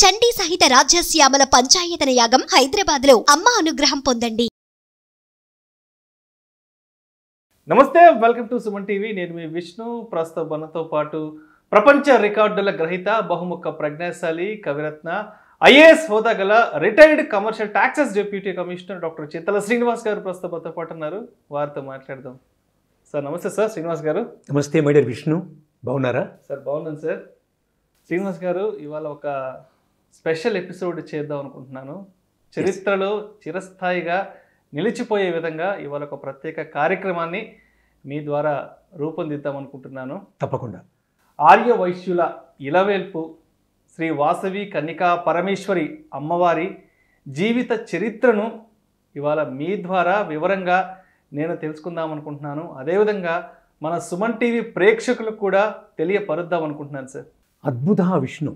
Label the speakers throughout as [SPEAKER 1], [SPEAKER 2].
[SPEAKER 1] చండీ సహిత రాజ్యశ్యామల పంచాయతన యాగం హైదరాబాద్లో అమ్మ అనుగ్రహం పొందండి
[SPEAKER 2] నమస్తే వెల్కమ్ టు సుమన్ టీవీ నేను మీ విష్ణు ప్రస్తుత బన్నతో పాటు ప్రపంచ రికార్డుల గ్రహీత బహుముఖ ప్రజ్ఞాశాలి కవిరత్న ఐఏఎస్ హోదా గల retired commercial taxes deputy commissioner doctor Chittala Srinivas గారు ప్రస్తుతం మనతో పాటు ఉన్నారు వారితో మాట్లాడదాం సార్ నమస్తే సార్ శ్రీనివాస్ గారు
[SPEAKER 1] నమస్తే మేడర్ విష్ణు బాగున్నారా
[SPEAKER 2] సార్ బాగున్నాను సార్ శ్రీనివాస్ గారు ఇవాళ ఒక స్పెషల్ ఎపిసోడ్ చేద్దాం అనుకుంటున్నాను చరిత్రలో చిరస్థాయిగా నిలిచిపోయే విధంగా ఇవాళ ఒక ప్రత్యేక కార్యక్రమాన్ని మీ ద్వారా రూపొందిద్దాం అనుకుంటున్నాను తప్పకుండా ఆర్య వైశ్యుల ఇలవేల్పు శ్రీ వాసవి కన్నికా పరమేశ్వరి అమ్మవారి జీవిత చరిత్రను ఇవాళ మీ ద్వారా వివరంగా నేను తెలుసుకుందాం అనుకుంటున్నాను అదేవిధంగా మన సుమన్ టీవీ ప్రేక్షకులకు కూడా తెలియపరుద్దాం అనుకుంటున్నాను సార్
[SPEAKER 1] అద్భుత విష్ణు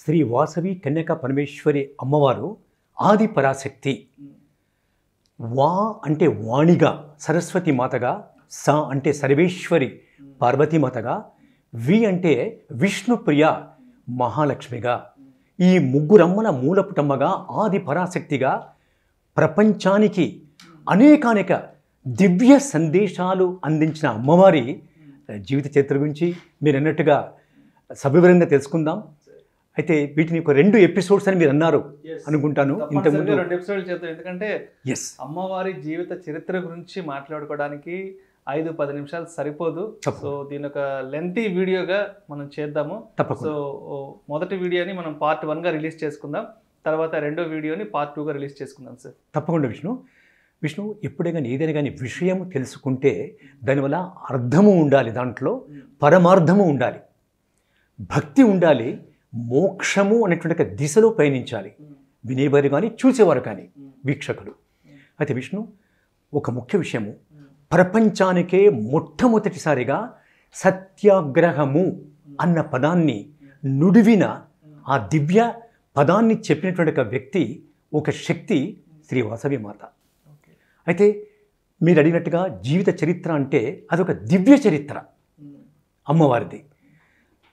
[SPEAKER 1] శ్రీ వాసవి కన్యక పరమేశ్వరి అమ్మవారు ఆది పరాశక్తి వా అంటే వాణిగా సరస్వతి మాతగా స అంటే సర్వేశ్వరి పార్వతీమాతగా వి అంటే విష్ణుప్రియ మహాలక్ష్మిగా ఈ ముగ్గురమ్మల మూలపుటమ్మగా ఆది పరాశక్తిగా ప్రపంచానికి అనేకానేక దివ్య సందేశాలు అందించిన అమ్మవారి జీవిత చరిత్ర గురించి మీరు అన్నట్టుగా సవివరంగా తెలుసుకుందాం అయితే వీటిని ఒక రెండు ఎపిసోడ్స్ అని మీరు అన్నారు అనుకుంటాను ఇంతకుముందు రెండు
[SPEAKER 2] ఎపిసోడ్లు చేద్దాం ఎందుకంటే ఎస్ అమ్మవారి జీవిత చరిత్ర గురించి మాట్లాడుకోవడానికి ఐదు పది నిమిషాలు సరిపోదు సో దీని ఒక లెంతీ వీడియోగా మనం చేద్దాము సో మొదటి వీడియోని మనం పార్ట్ వన్గా రిలీజ్ చేసుకుందాం తర్వాత రెండో వీడియోని పార్ట్ టూగా రిలీజ్ చేసుకుందాం సార్
[SPEAKER 1] తప్పకుండా విష్ణు విష్ణు ఎప్పుడే కానీ ఏదైనా కానీ విషయం తెలుసుకుంటే దానివల్ల అర్థము ఉండాలి దాంట్లో hmm. పరమార్థము ఉండాలి భక్తి ఉండాలి మోక్షము అనేటువంటి దిశలో పయనించాలి వినేవారు కానీ చూసేవారు కానీ వీక్షకులు అయితే విష్ణు ఒక ముఖ్య విషయము ప్రపంచానికే మొట్టమొదటిసారిగా సత్యాగ్రహము అన్న పదాన్ని నుడివిన ఆ దివ్య పదాన్ని చెప్పినటువంటి ఒక వ్యక్తి ఒక శక్తి శ్రీ వాసవి మాత అయితే మీరు అడిగినట్టుగా జీవిత చరిత్ర అంటే అదొక దివ్య చరిత్ర అమ్మవారిది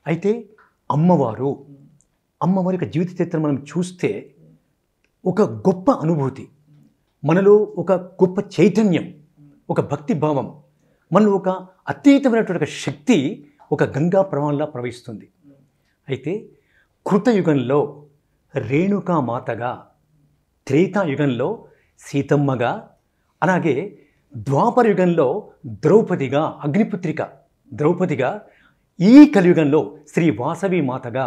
[SPEAKER 1] అయితే అమ్మవారు అమ్మవారి యొక్క జీవిత చరిత్ర మనం చూస్తే ఒక గొప్ప అనుభూతి మనలో ఒక గొప్ప చైతన్యం ఒక భక్తి భావం మనలో ఒక అతీతమైనటువంటి శక్తి ఒక గంగా ప్రవాహంలా ప్రవహిస్తుంది అయితే కృతయుగంలో రేణుకా మాతగా త్రేతాయుగంలో సీతమ్మగా అలాగే ద్వాపర యుగంలో ద్రౌపదిగా అగ్నిపుత్రిక ద్రౌపదిగా ఈ కలియుగంలో శ్రీ వాసవి మాతగా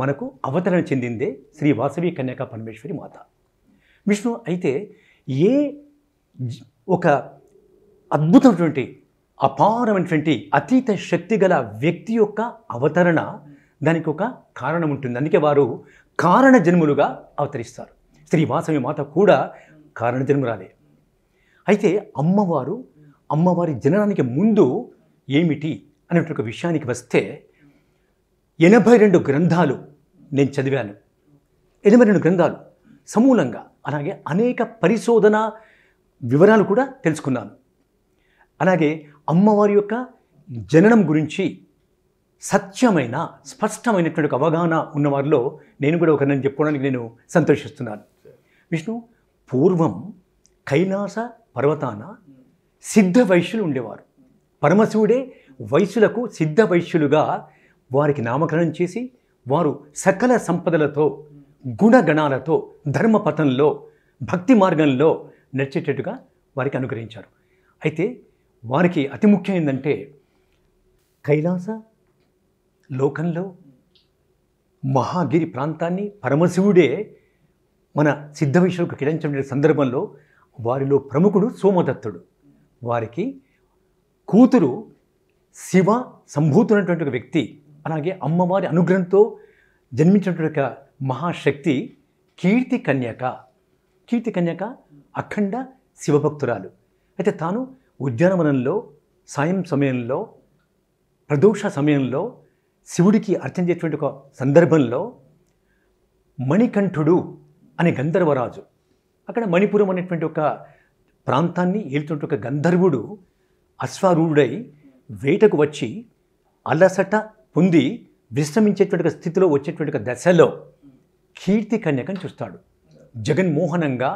[SPEAKER 1] మనకు అవతరణ చెందిందే శ్రీ వాసవి కన్యక పరమేశ్వరి మాత విష్ణు అయితే ఏ ఒక అద్భుతమైనటువంటి అపారమైనటువంటి అతీత శక్తి గల వ్యక్తి యొక్క అవతరణ దానికి ఒక కారణం ఉంటుంది అందుకే వారు కారణ జన్ములుగా అవతరిస్తారు శ్రీ వాసవి మాత కూడా కారణ జన్మురాలే అయితే అమ్మవారు అమ్మవారి జననానికి ముందు ఏమిటి అనేటువంటి విషయానికి వస్తే ఎనభై రెండు గ్రంథాలు నేను చదివాను ఎనభై రెండు గ్రంథాలు సమూలంగా అలాగే అనేక పరిశోధన వివరాలు కూడా తెలుసుకున్నాను అలాగే అమ్మవారి యొక్క జననం గురించి సత్యమైన స్పష్టమైనటువంటి అవగాహన ఉన్నవారిలో నేను కూడా ఒకరిని చెప్పుకోవడానికి నేను సంతోషిస్తున్నాను విష్ణు పూర్వం కైలాస పర్వతాన సిద్ధ వైశ్యులు ఉండేవారు పరమశివుడే వైశ్యులకు సిద్ధ వైశ్యులుగా వారికి నామకరణం చేసి వారు సకల సంపదలతో గుణగణాలతో ధర్మపథంలో భక్తి మార్గంలో నడిచేటట్టుగా వారికి అనుగ్రహించారు అయితే వారికి అతి ముఖ్యం ఏంటంటే కైలాస లోకంలో మహాగిరి ప్రాంతాన్ని పరమశివుడే మన సిద్ధ సిద్ధవేశ్వరుకు కిరించిన సందర్భంలో వారిలో ప్రముఖుడు సోమదత్తుడు వారికి కూతురు శివ సంభూతున్నటువంటి ఒక వ్యక్తి అలాగే అమ్మవారి అనుగ్రహంతో జన్మించినటువంటి ఒక మహాశక్తి కీర్తి కన్యక కీర్తి కన్యక అఖండ శివభక్తురాలు అయితే తాను ఉద్యానవనంలో సాయం సమయంలో ప్రదోష సమయంలో శివుడికి అర్చన చేసేటువంటి ఒక సందర్భంలో మణికంఠుడు అనే గంధర్వరాజు అక్కడ మణిపురం అనేటువంటి ఒక ప్రాంతాన్ని ఏలుతున్న ఒక గంధర్వుడు అశ్వారూఢుడై వేటకు వచ్చి అలసట పొంది విశ్రమించేటువంటి స్థితిలో వచ్చేటువంటి దశలో కీర్తి కన్యకని చూస్తాడు జగన్మోహనంగా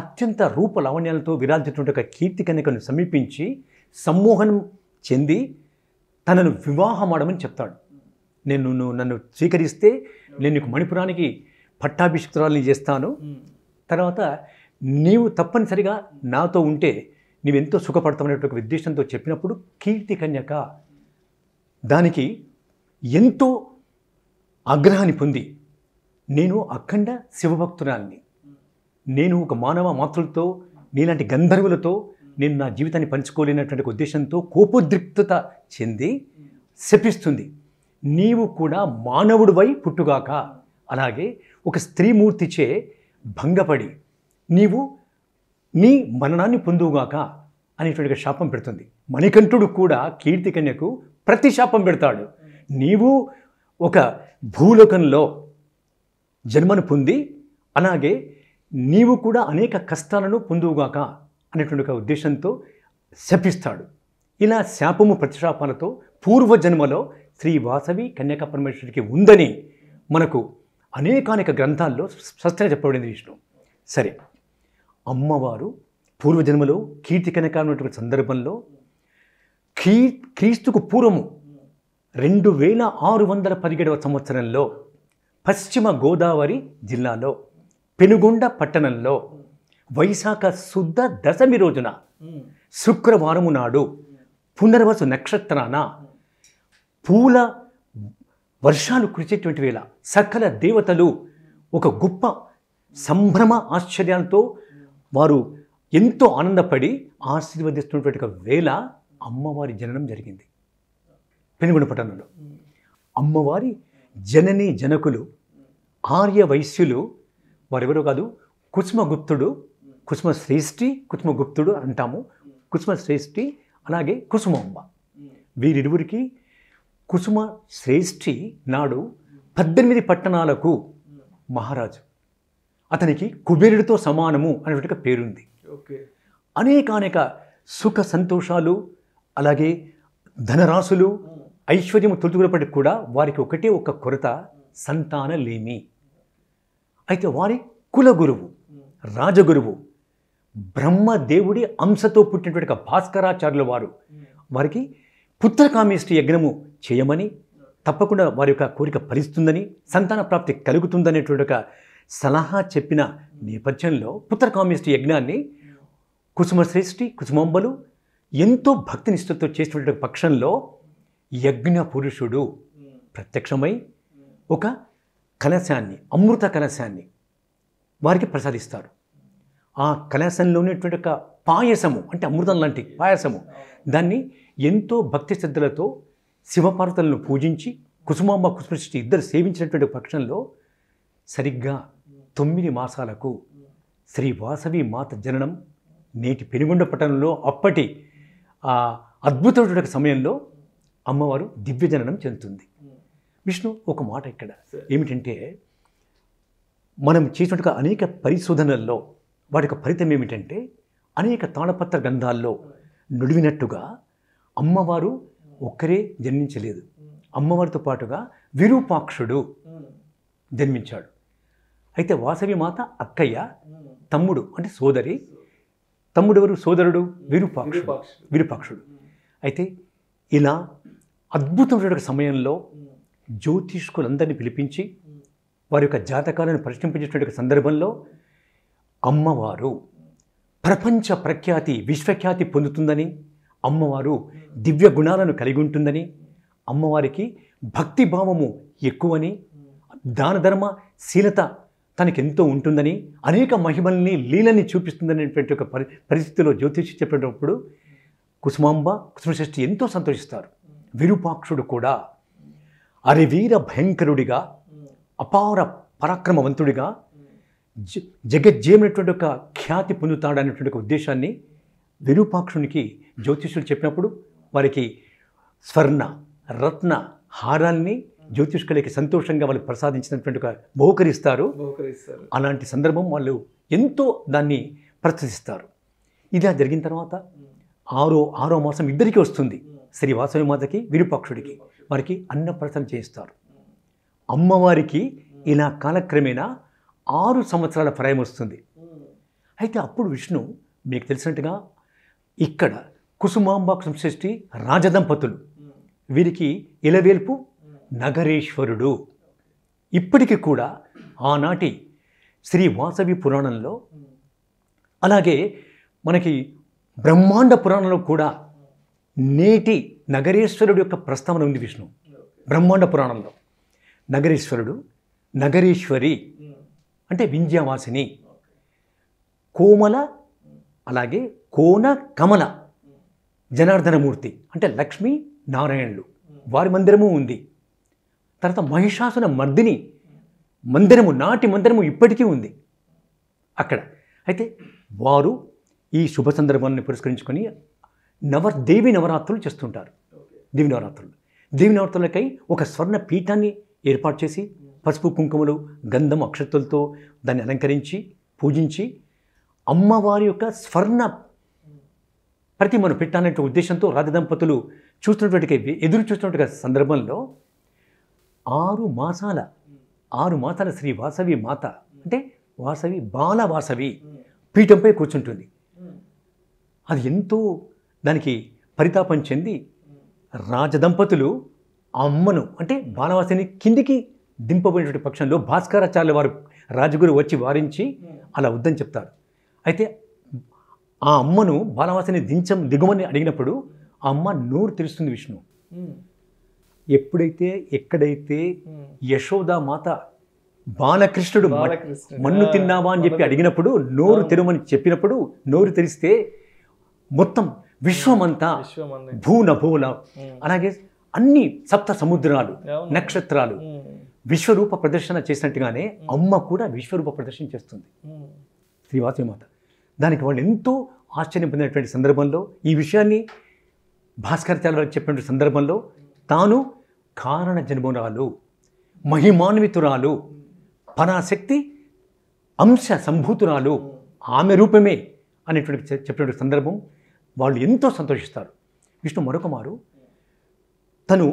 [SPEAKER 1] అత్యంత రూప లవణ్యాలతో విరాజినటువంటి ఒక కీర్తి కన్యకను సమీపించి సమ్మోహనం చెంది తనను వివాహమాడమని చెప్తాడు నేను నువ్వు నన్ను స్వీకరిస్తే నేను నీకు మణిపురానికి పట్టాభిషిక్తురాలని చేస్తాను తర్వాత నీవు తప్పనిసరిగా నాతో ఉంటే నీవెంతో సుఖపడతామనేటువంటి ఉద్దేశంతో చెప్పినప్పుడు కీర్తి కన్యక దానికి ఎంతో ఆగ్రహాన్ని పొంది నేను అఖండ శివభక్తురాల్ని నేను ఒక మానవ మాతృలతో నీలాంటి గంధర్వులతో నేను నా జీవితాన్ని పంచుకోలేనటువంటి ఉద్దేశంతో కోపోద్రిక్త చెంది శపిస్తుంది నీవు కూడా మానవుడివై పుట్టుగాక అలాగే ఒక స్త్రీమూర్తిచే భంగపడి నీవు నీ మననాన్ని పొందువుగాక అనేటువంటి శాపం పెడుతుంది మణికంఠుడు కూడా కీర్తి కన్యకు ప్రతి శాపం పెడతాడు నీవు ఒక భూలోకంలో జన్మను పొంది అలాగే నీవు కూడా అనేక కష్టాలను పొందువుగాక అనేటువంటి ఒక ఉద్దేశంతో శపిస్తాడు ఇలా శాపము ప్రతిశాపాలతో పూర్వజన్మలో శ్రీ వాసవి కన్యక పరమేశ్వరికి ఉందని మనకు అనేకానేక గ్రంథాల్లో స్పష్టంగా చెప్పబడింది విష్ణు సరే అమ్మవారు పూర్వజన్మలో కీర్తి కనుక ఉన్నటువంటి సందర్భంలో క్రీ క్రీస్తుకు పూర్వము రెండు వేల ఆరు వందల పదిహేడవ సంవత్సరంలో పశ్చిమ గోదావరి జిల్లాలో పెనుగొండ పట్టణంలో వైశాఖ శుద్ధ దశమి రోజున శుక్రవారము నాడు పునర్వసు నక్షత్రాన పూల వర్షాలు కురిచేటువంటి వేళ సకల దేవతలు ఒక గొప్ప సంభ్రమ ఆశ్చర్యాలతో వారు ఎంతో ఆనందపడి ఆశీర్వదిస్తున్నటువంటి వేళ అమ్మవారి జననం జరిగింది పెనుగొండ పట్టణంలో అమ్మవారి జనని జనకులు ఆర్య వైశ్యులు వారెవరో కాదు కుసుమగుప్తుడు కుసుమ శ్రేష్ఠి కుసుమగుప్తుడు అంటాము కుసుమ శ్రేష్ఠి అలాగే అమ్మ వీరిరువురికి కుసుమ శ్రేష్ఠి నాడు పద్దెనిమిది పట్టణాలకు మహారాజు అతనికి కుబేరుడితో సమానము అనేటువంటి పేరుంది ఓకే అనేకానేక సుఖ సంతోషాలు అలాగే ధనరాశులు ఐశ్వర్యము తొలుతున్నప్పటికి కూడా వారికి ఒకటే ఒక కొరత సంతానలేమి అయితే వారి కులగురువు రాజగురువు బ్రహ్మదేవుడి అంశతో పుట్టినటువంటి భాస్కరాచార్యుల వారు వారికి పుత్రకామేష్టి యజ్ఞము చేయమని తప్పకుండా వారి యొక్క కోరిక ఫలిస్తుందని సంతాన ప్రాప్తి కలుగుతుందనేటువంటి ఒక సలహా చెప్పిన నేపథ్యంలో పుత్ర కామ్యూనిస్టు యజ్ఞాన్ని కుసుమశ్రేష్ఠి కుసుమాంబలు ఎంతో భక్తి నిష్ఠతో చేసినటువంటి పక్షంలో యజ్ఞ పురుషుడు ప్రత్యక్షమై ఒక కలశాన్ని అమృత కలశాన్ని వారికి ప్రసాదిస్తారు ఆ కలశంలో ఉన్నటువంటి ఒక పాయసము అంటే అమృతం లాంటి పాయసము దాన్ని ఎంతో భక్తి శ్రద్ధలతో శివపార్వతలను పూజించి కుసుమాంబ కుసుమృష్టి ఇద్దరు సేవించినటువంటి పక్షంలో సరిగ్గా తొమ్మిది మాసాలకు శ్రీ వాసవి మాత జననం నేటి పెనుగొండ పట్టణంలో అప్పటి ఆ అద్భుతమైన సమయంలో అమ్మవారు దివ్య జననం చెందుతుంది విష్ణు ఒక మాట ఇక్కడ ఏమిటంటే మనం చేసినట్టుగా అనేక పరిశోధనల్లో వాటి యొక్క ఫలితం ఏమిటంటే అనేక తాళపత్ర గ్రంథాల్లో నుడివినట్టుగా అమ్మవారు ఒక్కరే జన్మించలేదు అమ్మవారితో పాటుగా విరూపాక్షుడు జన్మించాడు అయితే వాసవి మాత అక్కయ్య తమ్ముడు అంటే సోదరి తమ్ముడు ఎవరు సోదరుడు విరూపాక్షుడు విరుపాక్షుడు అయితే ఇలా అద్భుతమైన సమయంలో జ్యోతిష్కులందరినీ పిలిపించి వారి యొక్క జాతకాలను ప్రశ్నింపజేసినటువంటి సందర్భంలో అమ్మవారు ప్రపంచ ప్రఖ్యాతి విశ్వఖ్యాతి పొందుతుందని అమ్మవారు దివ్య గుణాలను కలిగి ఉంటుందని అమ్మవారికి భక్తిభావము ఎక్కువని దాన ధర్మ శీలత తనకెంతో ఉంటుందని అనేక మహిమల్ని లీలని చూపిస్తుందనేటువంటి ఒక పరి పరిస్థితిలో జ్యోతిషి చెప్పేటప్పుడు కుసుమాంబ కుసుమషష్ఠి ఎంతో సంతోషిస్తారు విరూపాక్షుడు కూడా అరివీర భయంకరుడిగా అపార పరాక్రమవంతుడిగా జ జగజ్జేమినటువంటి ఒక ఖ్యాతి పొందుతాడనేటువంటి ఒక ఉద్దేశాన్ని విరూపాక్షునికి జ్యోతిష్యులు చెప్పినప్పుడు వారికి స్వర్ణ రత్న హారాల్ని జ్యోతిష్కులకి సంతోషంగా వాళ్ళు ప్రసాదించినటువంటి ఒక బహుకరిస్తారు అలాంటి సందర్భం వాళ్ళు ఎంతో దాన్ని ప్రదర్శిస్తారు ఇలా జరిగిన తర్వాత ఆరో ఆరో మాసం ఇద్దరికి వస్తుంది శ్రీ వాసవి మాతకి విరుపక్షుడికి వారికి అన్నప్రసం చేయిస్తారు అమ్మవారికి ఇలా కాలక్రమేణా ఆరు సంవత్సరాల ప్రాయం వస్తుంది అయితే అప్పుడు విష్ణు మీకు తెలిసినట్టుగా ఇక్కడ కుసుమాంబాక్షం సృష్టి రాజదంపతులు వీరికి ఇలవేల్పు నగరేశ్వరుడు ఇప్పటికి కూడా ఆనాటి శ్రీ వాసవి పురాణంలో అలాగే మనకి బ్రహ్మాండ పురాణంలో కూడా నేటి నగరేశ్వరుడు యొక్క ప్రస్తావన ఉంది విష్ణు బ్రహ్మాండ పురాణంలో నగరేశ్వరుడు నగరేశ్వరి అంటే వింధ్యావాసిని కోమల అలాగే కోన కమల జనార్దనమూర్తి అంటే లక్ష్మీ నారాయణులు వారి మందిరము ఉంది తర్వాత మహిషాసున మర్దిని మందిరము నాటి మందిరము ఇప్పటికీ ఉంది అక్కడ అయితే వారు ఈ శుభ సందర్భాన్ని పురస్కరించుకొని నవ దేవి నవరాత్రులు చేస్తుంటారు దేవి నవరాత్రులు దేవి నవరాత్రులకై ఒక స్వర్ణ పీఠాన్ని ఏర్పాటు చేసి పసుపు కుంకుమలు గంధం అక్షతులతో దాన్ని అలంకరించి పూజించి అమ్మవారి యొక్క స్వర్ణ మనం పెట్టాలనే ఉద్దేశంతో రాజదంపతులు చూస్తున్నటువంటి ఎదురు చూస్తున్నట్టుగా సందర్భంలో ఆరు మాసాల ఆరు మాసాల శ్రీ వాసవి మాత అంటే వాసవి బాల వాసవి పీఠంపై కూర్చుంటుంది అది ఎంతో దానికి పరితాపం చెంది రాజదంపతులు అమ్మను అంటే బాలవాసిని కిందికి దింపబడినటువంటి పక్షంలో భాస్కరాచార్య వారు రాజగురు వచ్చి వారించి అలా వద్దని చెప్తారు అయితే ఆ అమ్మను బాలవాసిని దించం దిగుమని అడిగినప్పుడు ఆ అమ్మ నోరు తెలుస్తుంది విష్ణు ఎప్పుడైతే ఎక్కడైతే యశోదా మాత బాలకృష్ణుడు మన్ను తిన్నావా అని చెప్పి అడిగినప్పుడు నోరు తెరుమని చెప్పినప్పుడు నోరు తెరిస్తే మొత్తం విశ్వమంతా భూనభూల అలాగే అన్ని సప్త సముద్రాలు నక్షత్రాలు విశ్వరూప ప్రదర్శన చేసినట్టుగానే అమ్మ కూడా విశ్వరూప ప్రదర్శన చేస్తుంది మాత దానికి వాళ్ళు ఎంతో ఆశ్చర్యం పొందినటువంటి సందర్భంలో ఈ విషయాన్ని చాలా చెప్పిన సందర్భంలో తాను కారణ జన్మురాలు మహిమాన్వితురాలు పరాశక్తి అంశ సంభూతురాలు ఆమె రూపమే అనేటువంటి చెప్పినటువంటి సందర్భం వాళ్ళు ఎంతో సంతోషిస్తారు విష్ణు మరొక మారు తను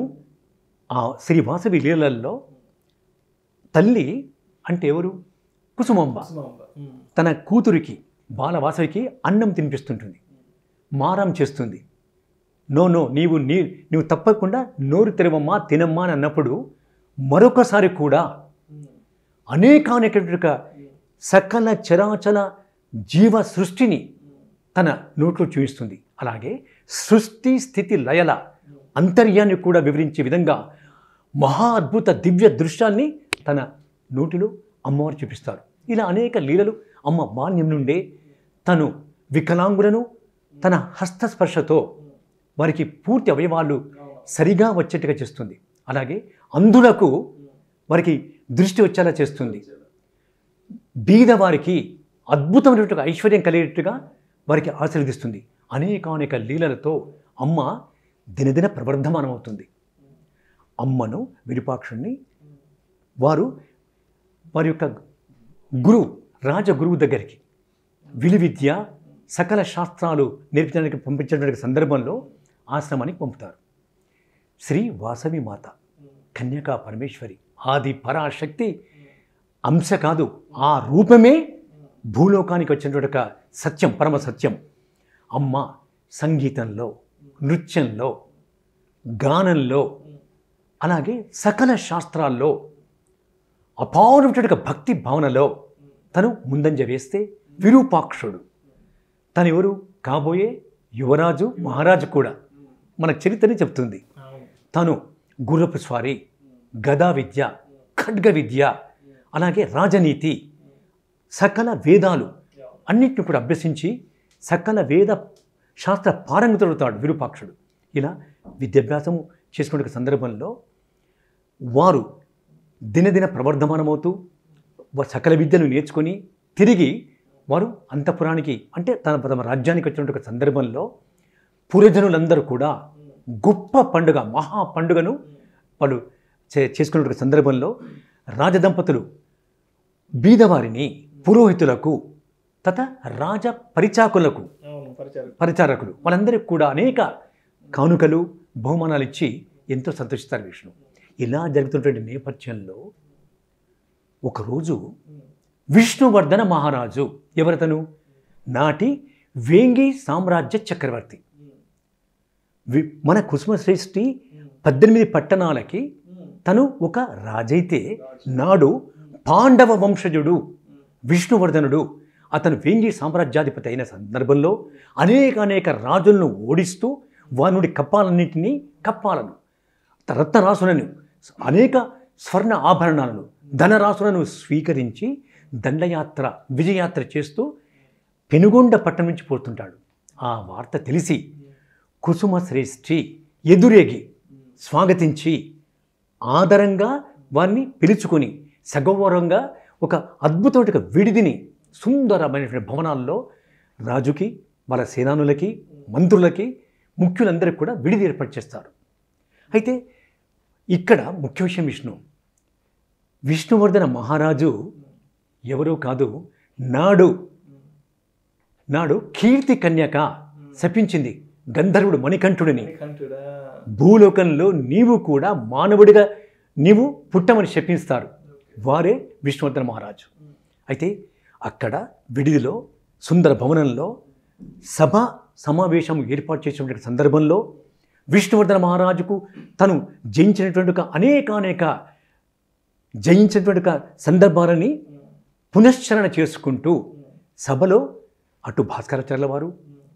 [SPEAKER 1] ఆ శ్రీవాసవి లీలల్లో తల్లి అంటే ఎవరు కుసుమాంబ తన కూతురికి బాలవాసవికి అన్నం తినిపిస్తుంటుంది మారం చేస్తుంది నో నో నీవు నీ నువ్వు తప్పకుండా నోరు తెరవమ్మా తినమ్మా అని అన్నప్పుడు మరొకసారి కూడా అనేకానేక సకల చరాచల జీవ సృష్టిని తన నోట్లో చూపిస్తుంది అలాగే సృష్టి స్థితి లయల అంతర్యాన్ని కూడా వివరించే విధంగా మహా అద్భుత దివ్య దృశ్యాన్ని తన నోటిలో అమ్మవారు చూపిస్తారు ఇలా అనేక లీలలు అమ్మ బాల్యం నుండే తను వికలాంగులను తన హస్తస్పర్శతో వారికి పూర్తి అవయవాలు సరిగా వచ్చేట్టుగా చేస్తుంది అలాగే అంధులకు వారికి దృష్టి వచ్చేలా చేస్తుంది బీద వారికి అద్భుతమైనటువంటి ఐశ్వర్యం కలిగేట్టుగా వారికి ఆశీర్వదిస్తుంది అనేక లీలలతో అమ్మ దినదిన ప్రవర్ధమానం అవుతుంది అమ్మను విరూపాక్షుణ్ణి వారు వారి యొక్క గురువు రాజగురువు దగ్గరికి విలువిద్య సకల శాస్త్రాలు నేర్పించడానికి పంపించడానికి సందర్భంలో ఆశ్రమానికి పంపుతారు శ్రీ వాసవి మాత కన్యకా పరమేశ్వరి ఆది పరాశక్తి అంశ కాదు ఆ రూపమే భూలోకానికి వచ్చినటువంటి ఒక సత్యం పరమ సత్యం అమ్మ సంగీతంలో నృత్యంలో గానంలో అలాగే సకల శాస్త్రాల్లో అపారమైనటువంటి భక్తి భావనలో తను ముందంజ వేస్తే విరూపాక్షుడు తను ఎవరు కాబోయే యువరాజు మహారాజు కూడా మన చరిత్రని చెప్తుంది తను గుర్రపు స్వారీ గదా విద్య ఖడ్గ విద్య అలాగే రాజనీతి సకల వేదాలు అన్నింటిని కూడా అభ్యసించి సకల వేద శాస్త్ర పారంగతుడుతాడు విరూపాక్షుడు ఇలా విద్యాభ్యాసము చేసుకునే సందర్భంలో వారు దినదిన ప్రవర్ధమానమవుతూ సకల విద్యను నేర్చుకొని తిరిగి వారు అంతఃపురానికి అంటే తన తమ రాజ్యానికి వచ్చినటువంటి సందర్భంలో పురజనులందరూ కూడా గొప్ప పండుగ మహా పండుగను వాళ్ళు చే చేసుకున్న సందర్భంలో రాజదంపతులు బీదవారిని పురోహితులకు తత రాజ పరిచాకులకు పరిచారకులు వాళ్ళందరికీ కూడా అనేక కానుకలు బహుమానాలు ఇచ్చి ఎంతో సంతోషిస్తారు విష్ణు ఇలా జరుగుతున్నటువంటి నేపథ్యంలో ఒకరోజు విష్ణువర్ధన మహారాజు ఎవరతను నాటి వేంగి సామ్రాజ్య చక్రవర్తి మన కుసుమశ్రేష్ఠి పద్దెనిమిది పట్టణాలకి తను ఒక రాజైతే నాడు పాండవ వంశజుడు విష్ణువర్ధనుడు అతను వేంజీ సామ్రాజ్యాధిపతి అయిన సందర్భంలో అనేక అనేక రాజులను ఓడిస్తూ వానుడి కప్పాలన్నింటినీ కప్పాలను రత్నరాసులను అనేక స్వర్ణ ఆభరణాలను ధనరాసులను స్వీకరించి దండయాత్ర విజయాత్ర చేస్తూ పెనుగొండ పట్టణం నుంచి పోతుంటాడు ఆ వార్త తెలిసి కుసుమ శ్రేష్ఠి ఎదురేగి స్వాగతించి ఆదరంగా వారిని పిలుచుకొని సగౌరవంగా ఒక అద్భుతమైన విడిదిని సుందరమైనటువంటి భవనాల్లో రాజుకి వాళ్ళ సేనానులకి మంత్రులకి ముఖ్యులందరికీ కూడా విడిది ఏర్పాటు చేస్తారు అయితే ఇక్కడ ముఖ్య విషయం విష్ణు విష్ణువర్ధన మహారాజు ఎవరో కాదు నాడు నాడు కీర్తి కన్యక శపించింది గంధర్వుడు మణికంఠుడిని భూలోకంలో నీవు కూడా మానవుడిగా నీవు పుట్టమని శపిస్తారు వారే విష్ణువర్ధన మహారాజు అయితే అక్కడ విడిదిలో సుందర భవనంలో సభ సమావేశం ఏర్పాటు చేసినటువంటి సందర్భంలో విష్ణువర్ధన మహారాజుకు తను జయించినటువంటి అనేక అనేక జయించినటువంటి సందర్భాలని పునశ్చరణ చేసుకుంటూ సభలో అటు భాస్కరాచార్యుల వారు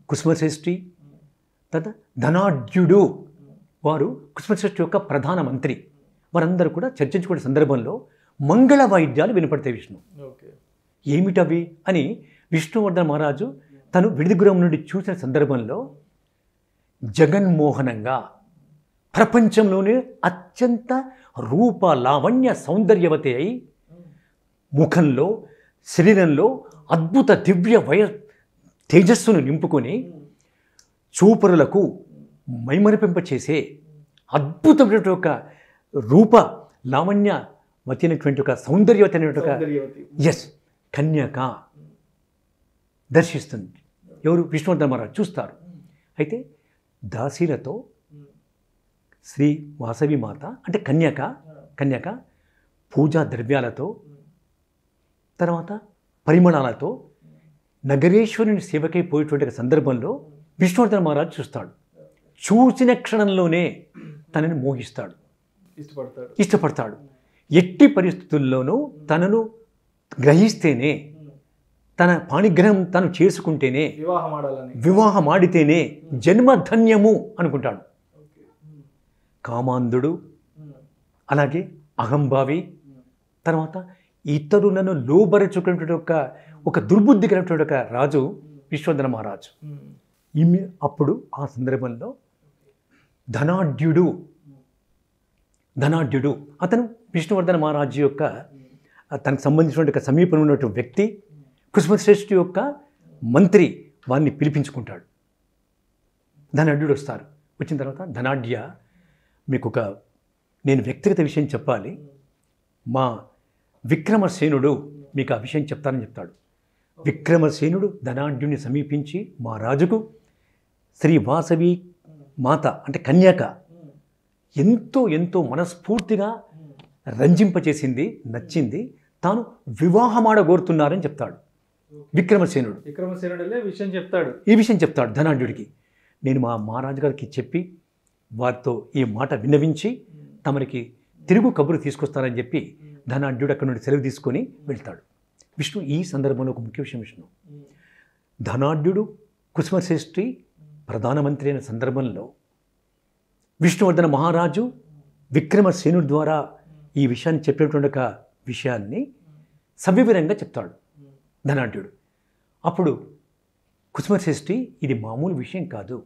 [SPEAKER 1] కుసుమశ్రేష్ఠి తద్ ధనాఢ్యుడు వారు కృష్ణశ్రేష్ఠ యొక్క ప్రధాన మంత్రి వారందరూ కూడా చర్చించుకునే సందర్భంలో మంగళ వాయిద్యాలు వినపడతాయి విష్ణు ఏమిటవి అని విష్ణువర్ధన్ మహారాజు తను విడిదిగురం నుండి చూసిన సందర్భంలో జగన్మోహనంగా ప్రపంచంలోనే అత్యంత రూప లావణ్య సౌందర్యవతి అయి ముఖంలో శరీరంలో అద్భుత దివ్య వయ తేజస్సును నింపుకొని చూపరులకు మైమరిపింప చేసే అద్భుతమైనటువంటి ఒక రూప లావణ్య మతైనటువంటి ఒక సౌందర్యవతైనటువంటి ఒక ఎస్ కన్యక దర్శిస్తుంది ఎవరు విష్ణువర్ధన్ మహారాజు చూస్తారు అయితే దాసీలతో శ్రీ వాసవి మాత అంటే కన్యక కన్యక పూజా ద్రవ్యాలతో తర్వాత పరిమళాలతో నగరేశ్వరుని సేవకై పోయేటువంటి సందర్భంలో విష్ణువర్ధన్ మహారాజ్ చూస్తాడు చూసిన క్షణంలోనే తనని మోగిస్తాడు ఇష్టపడతాడు ఇష్టపడతాడు ఎట్టి పరిస్థితుల్లోనూ తనను గ్రహిస్తేనే తన పాణిగ్రహం తను చేసుకుంటేనే వివాహం ఆడితేనే జన్మధన్యము అనుకుంటాడు కామాంధుడు అలాగే అహంభావి తర్వాత ఇతరులను లోబరచుకున్నటువంటి ఒక ఒక దుర్బుద్ధి కలిగినటువంటి ఒక రాజు విశ్వవర్ధన మహారాజు ఇమి అప్పుడు ఆ సందర్భంలో ధనాఢ్యుడు ధనాఢ్యుడు అతను విష్ణువర్ధన మహారాజు యొక్క తనకు సంబంధించినటువంటి సమీపంలో ఉన్నటువంటి వ్యక్తి కుసుమశ్రేష్ఠి యొక్క మంత్రి వారిని పిలిపించుకుంటాడు ధనాఢ్యుడు వస్తారు వచ్చిన తర్వాత ధనాఢ్య మీకు ఒక నేను వ్యక్తిగత విషయం చెప్పాలి మా విక్రమసేనుడు మీకు ఆ విషయం చెప్తానని చెప్తాడు విక్రమసేనుడు ధనాఢ్యుని సమీపించి మా రాజుకు శ్రీ వాసవి మాత అంటే కన్యాక ఎంతో ఎంతో మనస్ఫూర్తిగా రంజింపచేసింది నచ్చింది తాను వివాహమాడగోరుతున్నారని చెప్తాడు విక్రమసేనుడు
[SPEAKER 2] విక్రమసేనుడు విషయం చెప్తాడు
[SPEAKER 1] ఈ విషయం చెప్తాడు ధనాంజుడికి నేను మా మహారాజు గారికి చెప్పి వారితో ఈ మాట విన్నవించి తమరికి తిరుగు కబురు తీసుకొస్తారని చెప్పి ధనాఢ్యుడు అక్కడి నుండి సెలవు తీసుకొని వెళ్తాడు విష్ణు ఈ సందర్భంలో ఒక ముఖ్య విషయం విష్ణు ధనాఢ్యుడు కుసుమశ్రేష్ఠి ప్రధానమంత్రి అయిన సందర్భంలో విష్ణువర్ధన మహారాజు విక్రమసేనుడి ద్వారా ఈ విషయాన్ని చెప్పేటువంటి ఒక విషయాన్ని సవ్యవిరంగా చెప్తాడు ధనాఢ్యుడు అప్పుడు కుసుమశ్రేష్ఠి ఇది మామూలు విషయం కాదు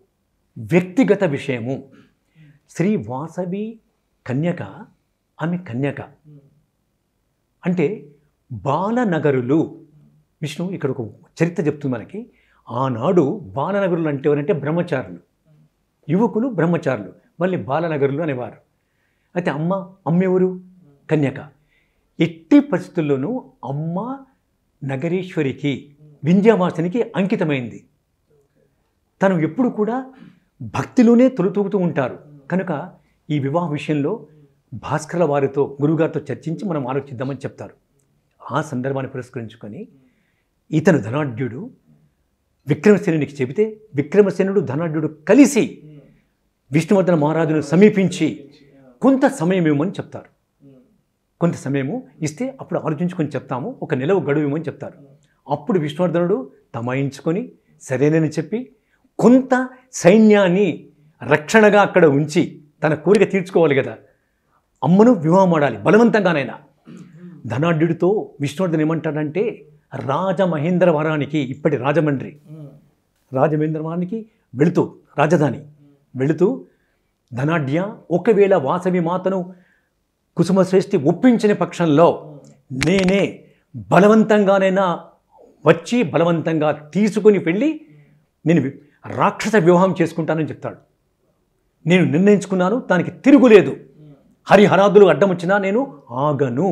[SPEAKER 1] వ్యక్తిగత విషయము శ్రీ వాసవి కన్యక ఆమె కన్యక అంటే బాలనగరులు విష్ణు ఇక్కడ ఒక చరిత్ర చెప్తుంది మనకి ఆనాడు బాలనగరులు అంటే ఎవరంటే బ్రహ్మచారులు యువకులు బ్రహ్మచారులు మళ్ళీ బాలనగరులు అనేవారు అయితే అమ్మ అమ్మ ఎవరు కన్యక ఎట్టి పరిస్థితుల్లోనూ అమ్మ నగరీశ్వరికి వింధ్యావాసనికి అంకితమైంది తను ఎప్పుడు కూడా భక్తిలోనే తొలుతూగుతూ ఉంటారు కనుక ఈ వివాహ విషయంలో భాస్కర్ల వారితో గురుగారితో చర్చించి మనం ఆలోచిద్దామని చెప్తారు ఆ సందర్భాన్ని పురస్కరించుకొని ఇతను ధనాఢ్యుడు విక్రమసేనునికి చెబితే విక్రమసేనుడు ధనాఢ్యుడు కలిసి విష్ణువర్ధన మహారాజును సమీపించి కొంత సమయం ఇవ్వమని చెప్తారు కొంత సమయము ఇస్తే అప్పుడు ఆలోచించుకొని చెప్తాము ఒక నెలవు గడువు ఇవ్వమని చెప్తారు అప్పుడు విష్ణువర్ధనుడు తమాయించుకొని సరేనని చెప్పి కొంత సైన్యాన్ని రక్షణగా అక్కడ ఉంచి తన కోరిక తీర్చుకోవాలి కదా అమ్మను వివాహం ఆడాలి బలవంతంగానైనా ధనాఢ్యుడితో విష్ణువర్ధన్ ఏమంటాడంటే రాజమహేంద్రవరానికి ఇప్పటి రాజమండ్రి రాజమహేంద్రవరానికి వెళుతూ రాజధాని వెళుతూ ధనాఢ్య ఒకవేళ వాసవి మాతను కుసుమశ్రేష్ఠి ఒప్పించని పక్షంలో నేనే బలవంతంగానైనా వచ్చి బలవంతంగా తీసుకుని వెళ్ళి నేను రాక్షస వివాహం చేసుకుంటానని చెప్తాడు నేను నిర్ణయించుకున్నాను దానికి తిరుగులేదు హరిహరాదులు అడ్డం వచ్చినా నేను ఆగను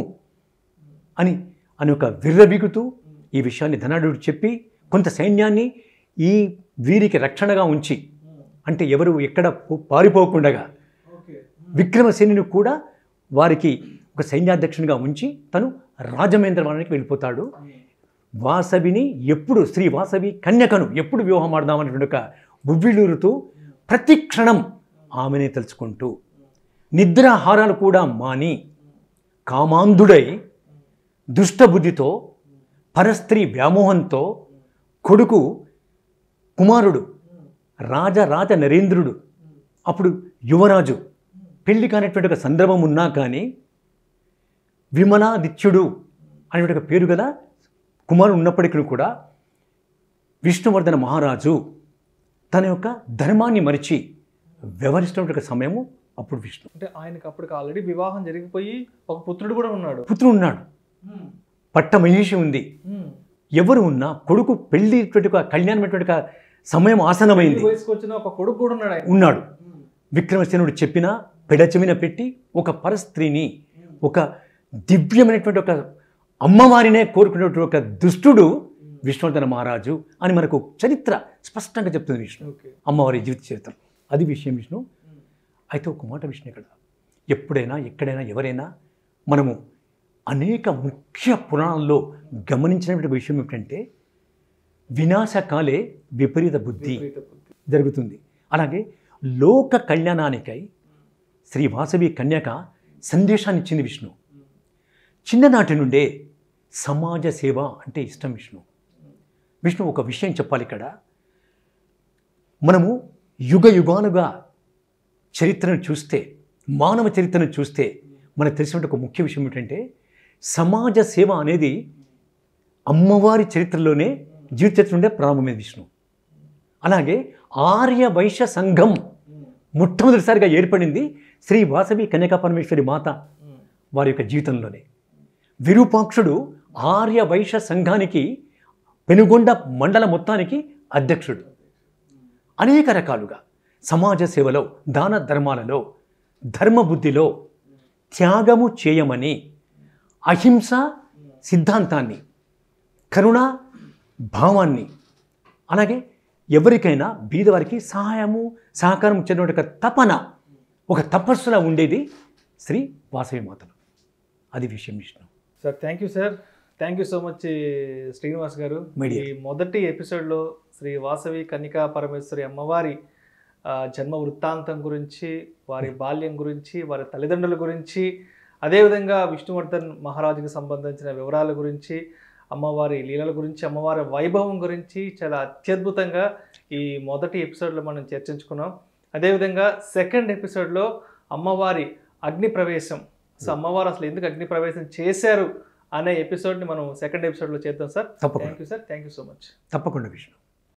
[SPEAKER 1] అని అని ఒక విర్రబిగుతూ ఈ విషయాన్ని ధనాడుడు చెప్పి కొంత సైన్యాన్ని ఈ వీరికి రక్షణగా ఉంచి అంటే ఎవరు ఎక్కడ పారిపోకుండగా విక్రమసేనుని కూడా వారికి ఒక సైన్యాధ్యక్షునిగా ఉంచి తను రాజమేంద్రవనానికి వెళ్ళిపోతాడు వాసవిని ఎప్పుడు శ్రీ వాసవి కన్యకను ఎప్పుడు వ్యూహం ఆడదామనేటువంటి ఒక ఉవ్విళూరుతూ ప్రతి క్షణం ఆమెనే తలుచుకుంటూ నిద్రాహారాలు కూడా మాని కామాంధుడై దుష్టబుద్ధితో పరస్త్రీ వ్యామోహంతో కొడుకు కుమారుడు రాజ రాజ నరేంద్రుడు అప్పుడు యువరాజు పెళ్లి కానటువంటి ఒక సందర్భం ఉన్నా కానీ విమలాదిత్యుడు అనేటువంటి ఒక పేరు గల కుమారుడు ఉన్నప్పటికీ కూడా విష్ణువర్ధన మహారాజు తన యొక్క ధర్మాన్ని మరిచి వ్యవహరిస్తున్న సమయము అప్పుడు విష్ణు
[SPEAKER 2] అంటే ఆయనకు అప్పటికి ఆల్రెడీ వివాహం జరిగిపోయి ఒక పుత్రుడు కూడా ఉన్నాడు పుత్రుడు
[SPEAKER 1] ఉన్నాడు పట్ట మహిషి ఉంది ఎవరు ఉన్నా కొడుకు పెళ్లి కళ్యాణమైనటువంటి సమయం ఆసనమైంది
[SPEAKER 2] ఒక కొడుకు కూడా ఉన్నాడు
[SPEAKER 1] ఉన్నాడు విక్రమసేనుడు చెప్పిన పెడచమిన పెట్టి ఒక పరస్త్రీని ఒక దివ్యమైనటువంటి ఒక అమ్మవారినే కోరుకునేటువంటి ఒక దుష్టుడు విష్ణువర్ధన మహారాజు అని మనకు చరిత్ర స్పష్టంగా చెప్తుంది విష్ణు అమ్మవారి జీవిత చరిత్ర అది విషయం విష్ణు అయితే ఒక మాట విష్ణు ఇక్కడ ఎప్పుడైనా ఎక్కడైనా ఎవరైనా మనము అనేక ముఖ్య పురాణాల్లో గమనించినటువంటి విషయం ఏమిటంటే వినాశకాలే విపరీత బుద్ధి జరుగుతుంది అలాగే లోక కళ్యాణానికై శ్రీ వాసవి కన్యక సందేశాన్ని ఇచ్చింది విష్ణు చిన్ననాటి నుండే సమాజ సేవ అంటే ఇష్టం విష్ణు విష్ణు ఒక విషయం చెప్పాలి ఇక్కడ మనము యుగ యుగాలుగా చరిత్రను చూస్తే మానవ చరిత్రను చూస్తే మనకు తెలిసినటువంటి ఒక ముఖ్య విషయం ఏంటంటే సమాజ సేవ అనేది అమ్మవారి చరిత్రలోనే జీవిత చరిత్ర ఉండే ప్రారంభమైన విష్ణు అలాగే ఆర్య వైశ్య సంఘం మొట్టమొదటిసారిగా ఏర్పడింది శ్రీ వాసవి కన్యక పరమేశ్వరి మాత వారి యొక్క జీవితంలోనే విరూపాక్షుడు ఆర్య వైశ్య సంఘానికి పెనుగొండ మండల మొత్తానికి అధ్యక్షుడు అనేక రకాలుగా సమాజ సేవలో దాన ధర్మాలలో ధర్మబుద్ధిలో త్యాగము చేయమని అహింస సిద్ధాంతాన్ని కరుణ భావాన్ని అలాగే ఎవరికైనా బీదవారికి సహాయము సహకారం ఇచ్చేటువంటి ఒక తపన ఒక తపస్సులా ఉండేది శ్రీ వాసవి మాతలు అది విషయం Vishnu
[SPEAKER 2] sir thank you sir thank you so much Srinivas గారు ఈ మొదటి ఎపిసోడ్లో శ్రీ వాసవి కన్నికా పరమేశ్వరి అమ్మవారి జన్మ వృత్తాంతం గురించి వారి బాల్యం గురించి వారి తల్లిదండ్రుల గురించి అదేవిధంగా విష్ణువర్ధన్ మహారాజుకి సంబంధించిన వివరాల గురించి అమ్మవారి లీలల గురించి అమ్మవారి వైభవం గురించి చాలా అత్యద్భుతంగా ఈ మొదటి ఎపిసోడ్లో మనం చర్చించుకున్నాం అదేవిధంగా సెకండ్ ఎపిసోడ్లో అమ్మవారి అగ్ని ప్రవేశం సో అమ్మవారు అసలు ఎందుకు అగ్ని ప్రవేశం చేశారు అనే ఎపిసోడ్ని మనం సెకండ్ ఎపిసోడ్లో చేద్దాం sir thank you sir thank you so much
[SPEAKER 1] తప్పకుండా విష్ణు